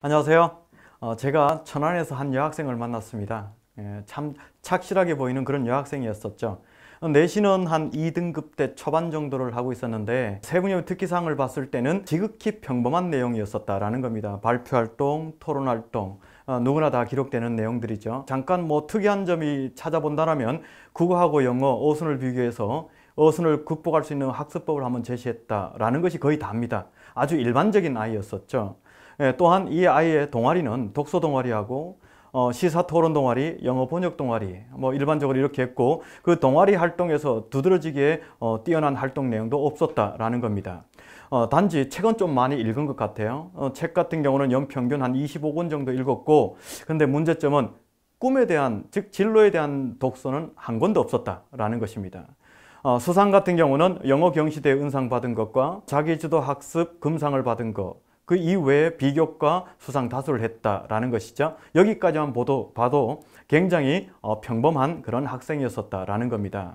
안녕하세요. 어, 제가 천안에서 한 여학생을 만났습니다. 예, 참 착실하게 보이는 그런 여학생이었었죠. 어, 내신은 한 2등급 대 초반 정도를 하고 있었는데 세분의 특기사항을 봤을 때는 지극히 평범한 내용이었었다라는 겁니다. 발표활동, 토론활동, 어, 누구나 다 기록되는 내용들이죠. 잠깐 뭐 특이한 점이 찾아본다면 국어하고 영어, 어순을 비교해서 어순을 극복할 수 있는 학습법을 한번 제시했다라는 것이 거의 다입니다. 아주 일반적인 아이였었죠. 예, 또한 이 아이의 동아리는 독서 동아리하고 어, 시사 토론 동아리, 영어 번역 동아리 뭐 일반적으로 이렇게 했고 그 동아리 활동에서 두드러지게 어, 뛰어난 활동 내용도 없었다라는 겁니다. 어, 단지 책은 좀 많이 읽은 것 같아요. 어, 책 같은 경우는 연평균 한 25권 정도 읽었고 근데 문제점은 꿈에 대한 즉 진로에 대한 독서는 한 권도 없었다라는 것입니다. 어, 수상 같은 경우는 영어 경시대 은상 받은 것과 자기주도 학습 금상을 받은 것그 이외에 비교과 수상 다수를 했다라는 것이죠. 여기까지만 보도, 봐도 굉장히 어, 평범한 그런 학생이었었다라는 겁니다.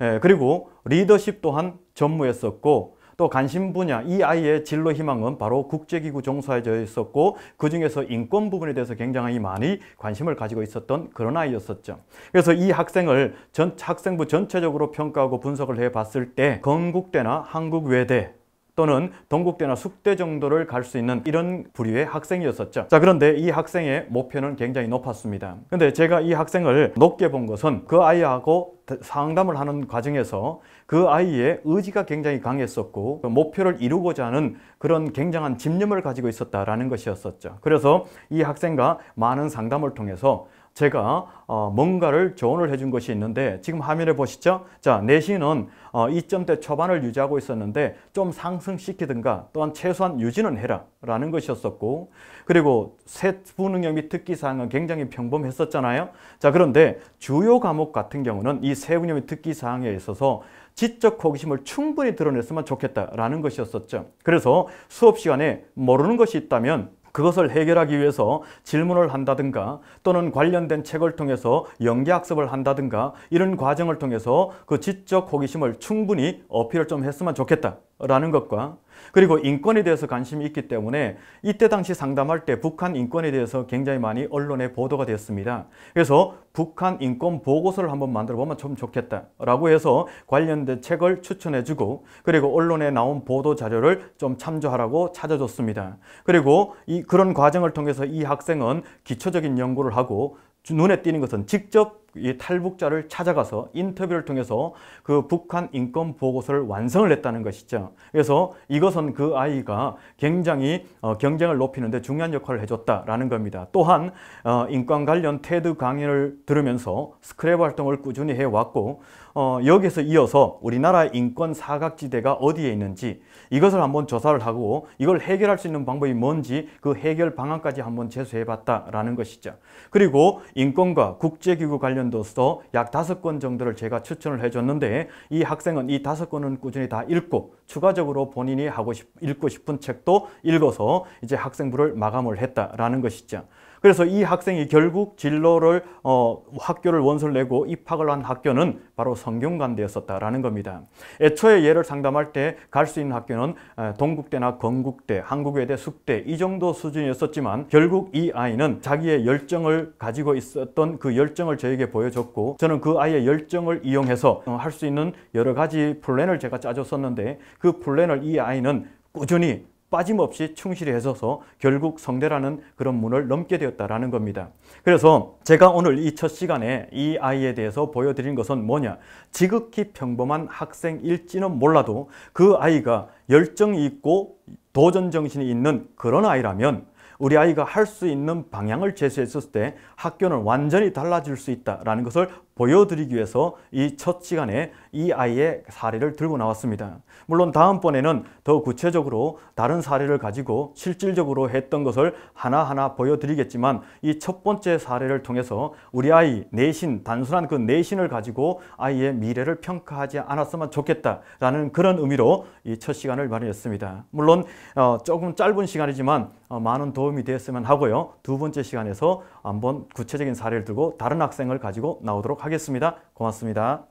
예, 그리고 리더십 또한 전무했었고 또 관심 분야, 이 아이의 진로 희망은 바로 국제기구 종사자져 있었고 그중에서 인권 부분에 대해서 굉장히 많이 관심을 가지고 있었던 그런 아이였었죠. 그래서 이 학생을 전, 학생부 전체적으로 평가하고 분석을 해봤을 때 건국대나 한국외대 또는 동국대나 숙대 정도를 갈 수 있는 이런 부류의 학생이었었죠. 자 그런데 이 학생의 목표는 굉장히 높았습니다. 근데 제가 이 학생을 높게 본 것은 그 아이하고 상담을 하는 과정에서 그 아이의 의지가 굉장히 강했었고 목표를 이루고자 하는 그런 굉장한 집념을 가지고 있었다라는 것이었었죠. 그래서 이 학생과 많은 상담을 통해서 제가 어, 뭔가를 조언을 해준 것이 있는데 지금 화면에 보시죠. 자, 내신은 어, 2점대 초반을 유지하고 있었는데 좀 상승시키든가 또한 최소한 유지는 해라 라는 것이었었고 그리고 세부 능력 및 특기사항은 굉장히 평범했었잖아요. 자, 그런데 주요 과목 같은 경우는 이 세부 능력 및 특기사항에 있어서 지적 호기심을 충분히 드러냈으면 좋겠다라는 것이었었죠. 그래서 수업 시간에 모르는 것이 있다면 그것을 해결하기 위해서 질문을 한다든가 또는 관련된 책을 통해서 연기학습을 한다든가 이런 과정을 통해서 그 지적 호기심을 충분히 어필을 좀 했으면 좋겠다라는 것과 그리고 인권에 대해서 관심이 있기 때문에 이때 당시 상담할 때 북한 인권에 대해서 굉장히 많이 언론에 보도가 되었습니다. 그래서 북한 인권 보고서를 한번 만들어 보면 좀 좋겠다라고 해서 관련된 책을 추천해 주고 그리고 언론에 나온 보도 자료를 좀 참조하라고 찾아줬습니다. 그리고 이 그런 과정을 통해서 이 학생은 기초적인 연구를 하고 눈에 띄는 것은 직접 이 탈북자를 찾아가서 인터뷰를 통해서 그 북한 인권 보고서를 완성을 했다는 것이죠. 그래서 이것은 그 아이가 굉장히 어, 경쟁을 높이는데 중요한 역할을 해줬다라는 겁니다. 또한 어, 인권 관련 테드 강연을 들으면서 스크랩 활동을 꾸준히 해왔고 어, 여기서 이어서 우리나라 인권 사각지대가 어디에 있는지 이것을 한번 조사를 하고 이걸 해결할 수 있는 방법이 뭔지 그 해결 방안까지 한번 제수해봤다라는 것이죠. 그리고 인권과 국제기구 관련 컨벤더스도 약 다섯 권 정도를 제가 추천을 해줬는데 이 학생은 이 다섯 권은 꾸준히 다 읽고 추가적으로 본인이 하고 싶, 읽고 싶은 책도 읽어서 이제 학생부를 마감을 했다라는 것이죠. 그래서 이 학생이 결국 진로를 어, 학교를 원서를 내고 입학을 한 학교는 바로 성균관대였었다라는 겁니다. 애초에 얘를 상담할 때 갈 수 있는 학교는 동국대나 건국대, 한국외대, 숙대 이 정도 수준이었었지만 결국 이 아이는 자기의 열정을 가지고 있었던 그 열정을 저에게 보여줬고 저는 그 아이의 열정을 이용해서 어, 할수 있는 여러 가지 플랜을 제가 짜줬었는데 그 플랜을 이 아이는 꾸준히 빠짐없이 충실히 해서서 결국 성대라는 그런 문을 넘게 되었다라는 겁니다. 그래서 제가 오늘 이 첫 시간에 이 아이에 대해서 보여드린 것은 뭐냐? 지극히 평범한 학생일지는 몰라도 그 아이가 열정이 있고 도전 정신이 있는 그런 아이라면 우리 아이가 할 수 있는 방향을 제시했을 때 학교는 완전히 달라질 수 있다라는 것을 보여드리기 위해서 이 첫 시간에 이 아이의 사례를 들고 나왔습니다. 물론 다음번에는 더 구체적으로 다른 사례를 가지고 실질적으로 했던 것을 하나하나 보여드리겠지만 이 첫 번째 사례를 통해서 우리 아이 내신, 단순한 그 내신을 가지고 아이의 미래를 평가하지 않았으면 좋겠다라는 그런 의미로 이 첫 시간을 마련했습니다. 물론 어, 조금 짧은 시간이지만 어, 많은 도움이 되었으면 하고요. 두 번째 시간에서 한번 구체적인 사례를 들고 다른 학생을 가지고 나오도록 하겠습니다. 하겠습니다. 고맙습니다.